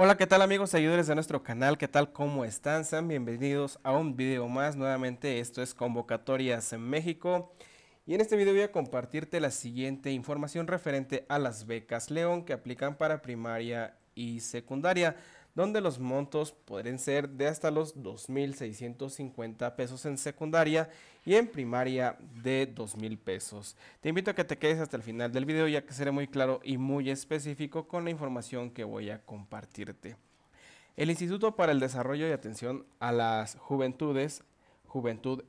Hola, ¿qué tal amigos seguidores de nuestro canal? ¿Qué tal? ¿Cómo están? Sean bienvenidos a un video más. Nuevamente esto es Convocatorias en México. Y en este video voy a compartirte la siguiente información referente a las becas León que aplican para primaria y secundaria donde los montos podrían ser de hasta los 2.650 pesos en secundaria y en primaria de 2.000 pesos. Te invito a que te quedes hasta el final del video ya que seré muy claro y muy específico con la información que voy a compartirte. El Instituto para el Desarrollo y Atención a las Juventudes, Juventud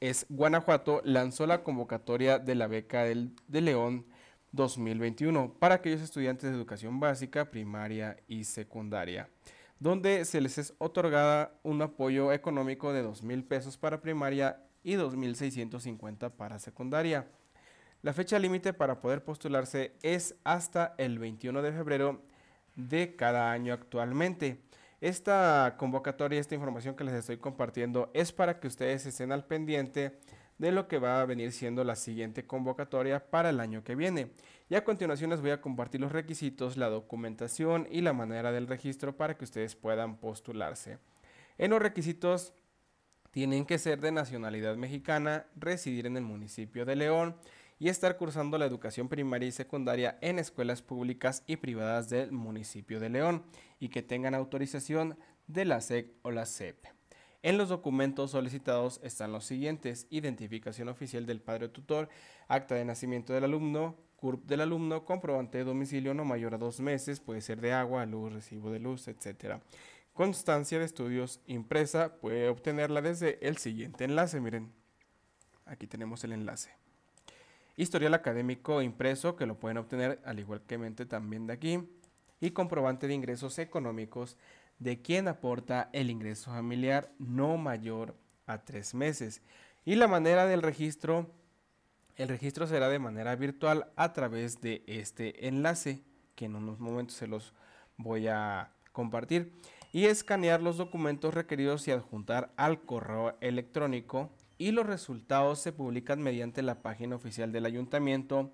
es Guanajuato, lanzó la convocatoria de la beca del, de León 2021 para aquellos estudiantes de educación básica, primaria y secundaria, donde se les es otorgada un apoyo económico de mil pesos para primaria y 2.650 para secundaria. La fecha límite para poder postularse es hasta el 21 de febrero de cada año actualmente. Esta convocatoria, esta información que les estoy compartiendo es para que ustedes estén al pendiente de lo que va a venir siendo la siguiente convocatoria para el año que viene. Y a continuación les voy a compartir los requisitos, la documentación y la manera del registro para que ustedes puedan postularse. En los requisitos tienen que ser de nacionalidad mexicana, residir en el municipio de León y estar cursando la educación primaria y secundaria en escuelas públicas y privadas del municipio de León y que tengan autorización de la SEC o la CEP. En los documentos solicitados están los siguientes, identificación oficial del padre o tutor, acta de nacimiento del alumno, CURP del alumno, comprobante de domicilio no mayor a dos meses, puede ser de agua, luz, recibo de luz, etc. Constancia de estudios impresa, puede obtenerla desde el siguiente enlace, miren, aquí tenemos el enlace. Historial académico impreso, que lo pueden obtener al igual que mente también de aquí. Y comprobante de ingresos económicos de quien aporta el ingreso familiar no mayor a tres meses. Y la manera del registro, el registro será de manera virtual a través de este enlace que en unos momentos se los voy a compartir y escanear los documentos requeridos y adjuntar al correo electrónico y los resultados se publican mediante la página oficial del ayuntamiento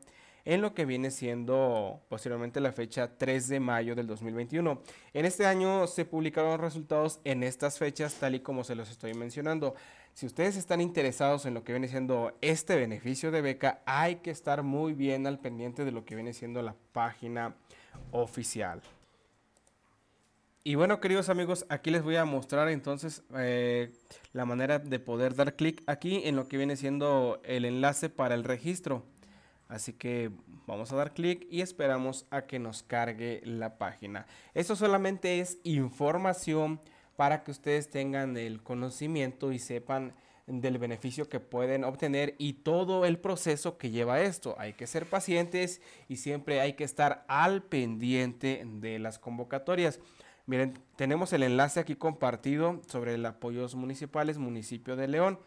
en lo que viene siendo posteriormente la fecha 3 de mayo del 2021. En este año se publicaron los resultados en estas fechas tal y como se los estoy mencionando. Si ustedes están interesados en lo que viene siendo este beneficio de beca, hay que estar muy bien al pendiente de lo que viene siendo la página oficial. Y bueno, queridos amigos, aquí les voy a mostrar entonces eh, la manera de poder dar clic aquí en lo que viene siendo el enlace para el registro. Así que vamos a dar clic y esperamos a que nos cargue la página. Esto solamente es información para que ustedes tengan el conocimiento y sepan del beneficio que pueden obtener y todo el proceso que lleva esto. Hay que ser pacientes y siempre hay que estar al pendiente de las convocatorias. Miren, tenemos el enlace aquí compartido sobre el apoyos municipales, municipio de León.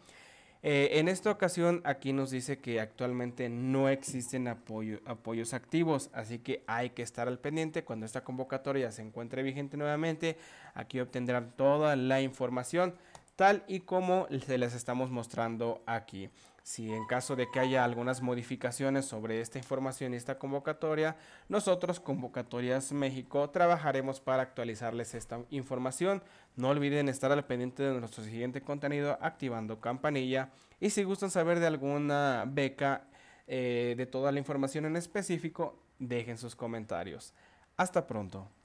Eh, en esta ocasión aquí nos dice que actualmente no existen apoyos activos, así que hay que estar al pendiente cuando esta convocatoria se encuentre vigente nuevamente. Aquí obtendrán toda la información tal y como se les estamos mostrando aquí. Si en caso de que haya algunas modificaciones sobre esta información y esta convocatoria, nosotros Convocatorias México trabajaremos para actualizarles esta información. No olviden estar al pendiente de nuestro siguiente contenido activando campanilla y si gustan saber de alguna beca eh, de toda la información en específico, dejen sus comentarios. Hasta pronto.